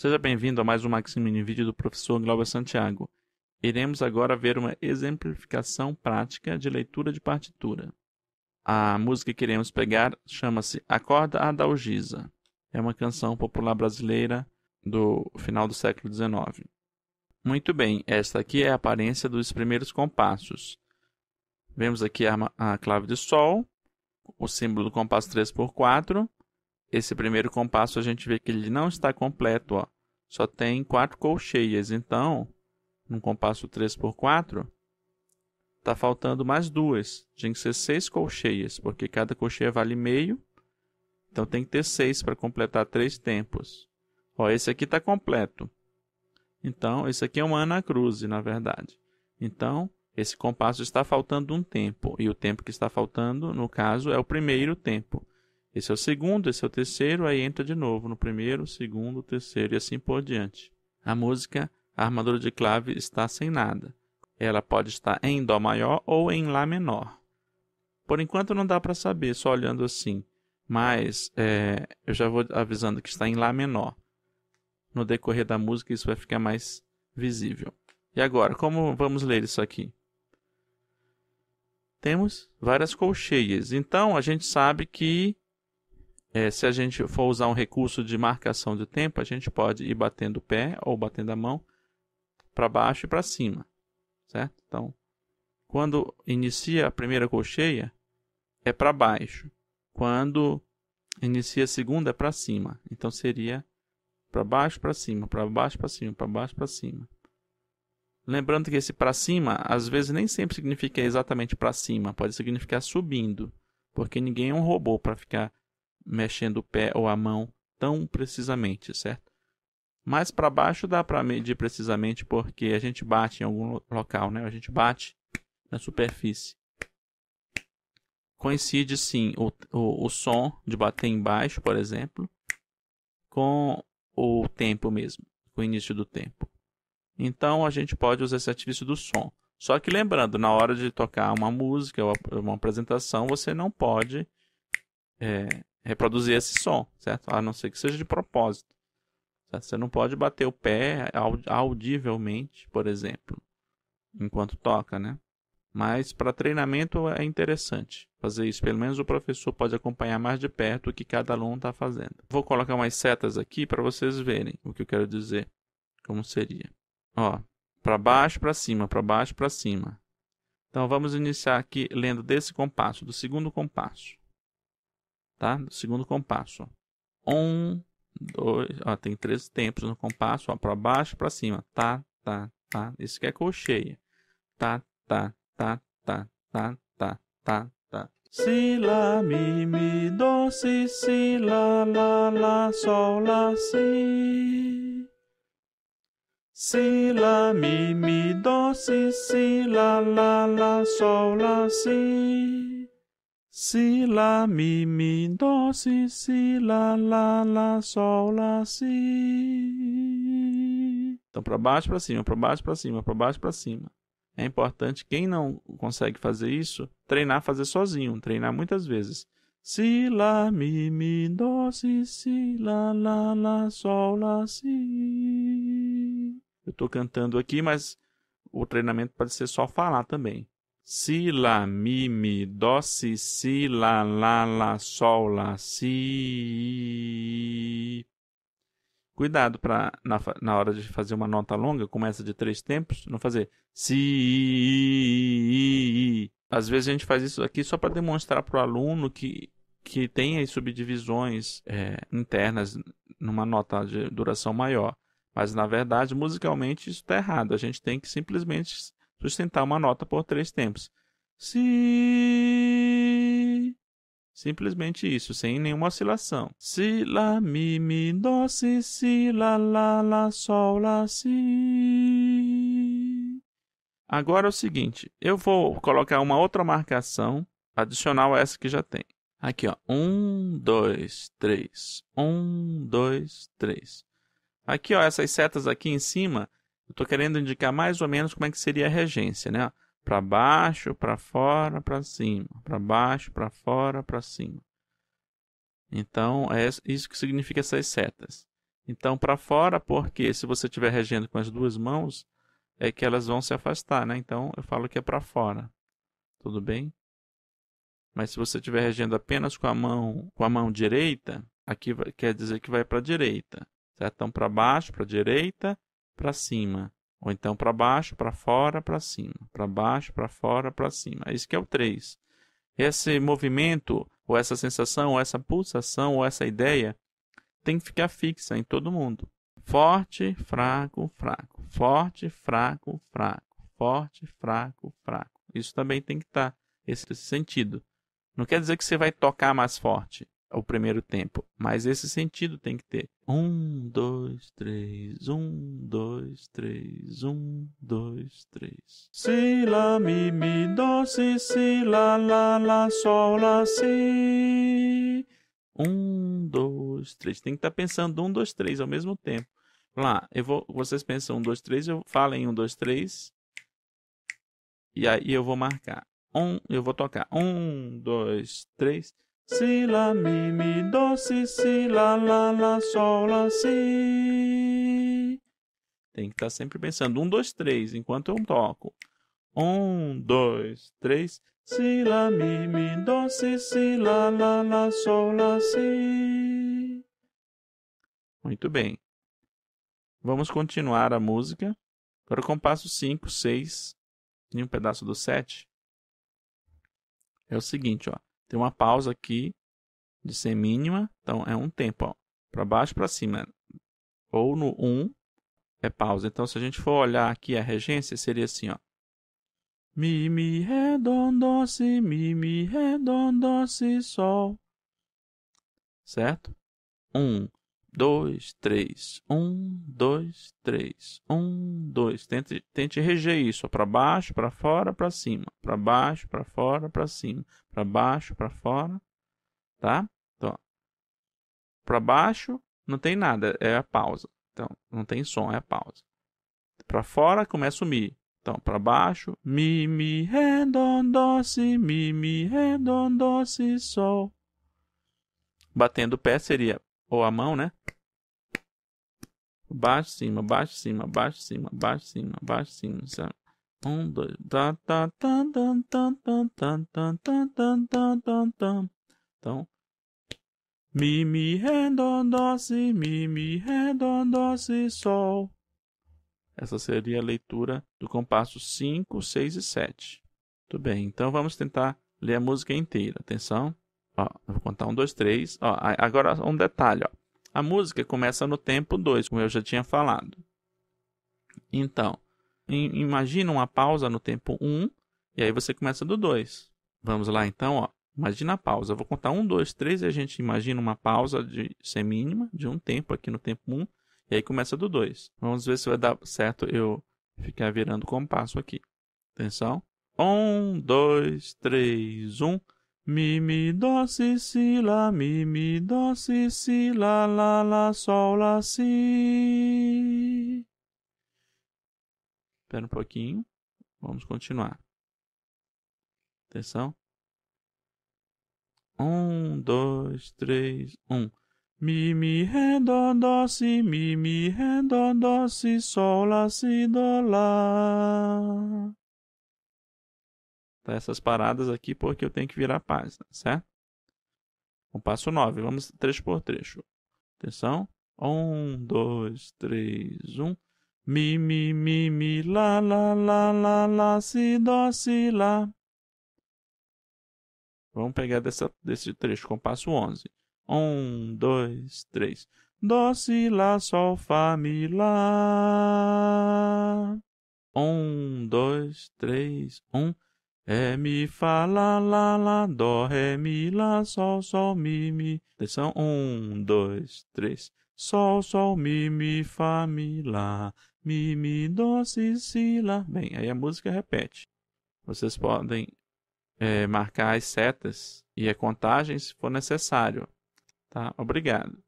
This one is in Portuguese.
Seja bem-vindo a mais um Maxi Mini Vídeo do professor Glauber Santiago. Iremos agora ver uma exemplificação prática de leitura de partitura. A música que iremos pegar chama-se Acorda Adalgisa. É uma canção popular brasileira do final do século XIX. Muito bem, esta aqui é a aparência dos primeiros compassos. Vemos aqui a, a clave de Sol, o símbolo do compasso 3 por 4 esse primeiro compasso a gente vê que ele não está completo, ó. Só tem quatro colcheias, então, num compasso 3 por 4, tá faltando mais duas. Tinha que ser seis colcheias, porque cada colcheia vale meio. Então tem que ter seis para completar três tempos. Ó, esse aqui está completo. Então, esse aqui é uma anacruse, na verdade. Então, esse compasso está faltando um tempo, e o tempo que está faltando, no caso, é o primeiro tempo. Esse é o segundo, esse é o terceiro, aí entra de novo no primeiro, segundo, terceiro e assim por diante. A música a armadura de clave está sem nada. Ela pode estar em Dó maior ou em Lá menor. Por enquanto não dá para saber só olhando assim, mas é, eu já vou avisando que está em Lá menor. No decorrer da música isso vai ficar mais visível. E agora, como vamos ler isso aqui? Temos várias colcheias, então a gente sabe que é, se a gente for usar um recurso de marcação de tempo, a gente pode ir batendo o pé ou batendo a mão para baixo e para cima, certo? Então, quando inicia a primeira colcheia, é para baixo. Quando inicia a segunda, é para cima. Então, seria para baixo, para cima, para baixo, para cima, para baixo, para cima. Lembrando que esse para cima, às vezes, nem sempre significa exatamente para cima, pode significar subindo, porque ninguém é um robô para ficar mexendo o pé ou a mão tão precisamente, certo? Mais para baixo dá para medir precisamente porque a gente bate em algum local, né? A gente bate na superfície. Coincide sim o, o, o som de bater embaixo, por exemplo, com o tempo mesmo, com o início do tempo. Então a gente pode usar esse artifício do som. Só que lembrando, na hora de tocar uma música ou uma apresentação, você não pode é, reproduzir esse som, certo? A não ser que seja de propósito. Certo? Você não pode bater o pé audivelmente, por exemplo, enquanto toca, né? Mas para treinamento é interessante fazer isso. Pelo menos o professor pode acompanhar mais de perto o que cada aluno está fazendo. Vou colocar umas setas aqui para vocês verem o que eu quero dizer. Como seria? Ó, para baixo, para cima, para baixo, para cima. Então vamos iniciar aqui lendo desse compasso, do segundo compasso tá? Segundo compasso. Um, dois, ó, tem três tempos no compasso, ó, para baixo, para cima. Tá, tá, tá. Isso que é colcheia. Tá, tá, tá, tá, tá, tá, tá, tá. Si, lá, mi, mi, do si, si, lá, lá, lá, sol, lá, si. Si, lá, mi, mi, do si, si, lá, lá, lá, sol, lá, si. Si, la, mi, mi, do, si, si, la, la, la, sol, la, si. Então, para baixo, para cima, para baixo, para cima, para baixo, para cima. É importante, quem não consegue fazer isso, treinar a fazer sozinho, treinar muitas vezes. Si, la, mi, mi, do, si, si, la, la, la, sol, la, si. Eu estou cantando aqui, mas o treinamento pode ser só falar também. Si, la, mi, mi, dó, si, si, la, la, la, sol, la, si. Cuidado para na, na hora de fazer uma nota longa, começa de três tempos, não fazer si. Às vezes a gente faz isso aqui só para demonstrar para o aluno que, que tem as subdivisões é, internas numa nota de duração maior. Mas na verdade, musicalmente, isso está errado. A gente tem que simplesmente sustentar uma nota por três tempos. Si. Simplesmente isso, sem nenhuma oscilação. Si, lá, mi, mi, dó, si, si, lá, lá, lá, sol, lá, si. Agora é o seguinte, eu vou colocar uma outra marcação adicional a essa que já tem. Aqui, ó. Um, dois, três. Um, dois, três. Aqui, ó, essas setas aqui em cima eu estou querendo indicar mais ou menos como é que seria a regência, né? Para baixo, para fora, para cima. Para baixo, para fora, para cima. Então, é isso que significa essas setas. Então, para fora, porque se você estiver regendo com as duas mãos, é que elas vão se afastar, né? Então, eu falo que é para fora. Tudo bem? Mas se você estiver regendo apenas com a mão, com a mão direita, aqui quer dizer que vai para a direita, certo? Então, para baixo, para a direita, para cima. Ou então para baixo, para fora, para cima. Para baixo, para fora, para cima. É isso que é o 3. Esse movimento, ou essa sensação, ou essa pulsação, ou essa ideia, tem que ficar fixa em todo mundo. Forte, fraco, fraco. Forte, fraco, fraco. Forte, fraco, fraco. Isso também tem que estar, tá, esse, esse sentido. Não quer dizer que você vai tocar mais forte o primeiro tempo, mas esse sentido tem que ter. Um, dois, três, um, dois, três, um, dois, três. Si, la, mi, mi, dó, si, si, la, la, la, sol, la, si. Um, dois, três. Tem que estar tá pensando um, dois, três ao mesmo tempo. lá, eu vou, vocês pensam um, dois, três, eu falo em um, dois, três. E aí eu vou marcar. Um, eu vou tocar. Um, dois, três. Si la mi mi do si si la la la sol la si. Tem que estar tá sempre pensando um dois três enquanto eu toco. Um dois três si la mi mi do si si la la la sol la si. Muito bem. Vamos continuar a música para o compasso 5, 6 e um pedaço do 7. É o seguinte, ó. Tem uma pausa aqui de ser mínima. Então, é um tempo, Para baixo, para cima. Ou no 1 um, é pausa. Então, se a gente for olhar aqui a regência, seria assim, ó. Mi, mi, ré, dom, dó, si, mi, mi, ré, dom, dó, si, sol. Certo? 1. Um dois, três, um, dois, três, um, dois. Tente, tente reger isso, para baixo, para fora, para cima, para baixo, para fora, para cima, para baixo, para fora, tá? Então, para baixo não tem nada, é a pausa. Então, não tem som, é a pausa. Para fora começa o mi. Então, para baixo, mi, mi, ré, dó, dó, si, mi, mi, ré, dó, dó, si, sol. Batendo o pé seria ou a mão, né? Baixo, cima, baixo, cima, baixo, cima, baixo, cima, baixo, cima. Sabe? Um, dois. Então. Mi, mi, ré, dó, dó, si, mi, mi, ré, dó, dó, si, sol. Essa seria a leitura do compasso 5, 6 e 7. Tudo bem, então vamos tentar ler a música inteira. Atenção. Ó, vou contar um, dois, três. Ó, agora um detalhe, ó. A música começa no tempo 2, como eu já tinha falado. Então, imagina uma pausa no tempo 1 um, e aí você começa do 2. Vamos lá então, ó. Imagina a pausa. Eu vou contar 1, 2, 3 e a gente imagina uma pausa de semínima de um tempo aqui no tempo 1 um, e aí começa do 2. Vamos ver se vai dar certo eu ficar virando o compasso aqui. Atenção. 1, 2, 3, 1. Mi, mi, dó, si, si, lá, mi, mi, dó, si, si, lá, lá, lá, sol, lá, si. Espera um pouquinho. Vamos continuar. Atenção. Um, dois, três, um. Mi, mi, ré, dó, dó, si, mi, mi, ré, dó, dó, si, sol, lá, si, dó, lá. Tá? Essas paradas aqui, porque eu tenho que virar a página, certo? O passo 9, vamos trecho por trecho. Atenção. 1, 2, 3, 1. Mi, mi, mi, mi, lá, lá, lá, lá, lá, si, dó, si, lá. Vamos pegar dessa, desse trecho, compasso 11. 1, 2, 3. Dó, si, lá, sol, fá, mi, lá. 1, 2, 3, 1. É, mi, fá, lá, lá, lá, dó, ré, mi, lá, sol, sol, mi, mi. Atenção, um, dois, três. Sol, sol, mi, mi, fá, mi, lá, mi, mi, dó, si, si, lá. Bem, aí a música repete. Vocês podem é, marcar as setas e a contagem se for necessário. Tá? Obrigado.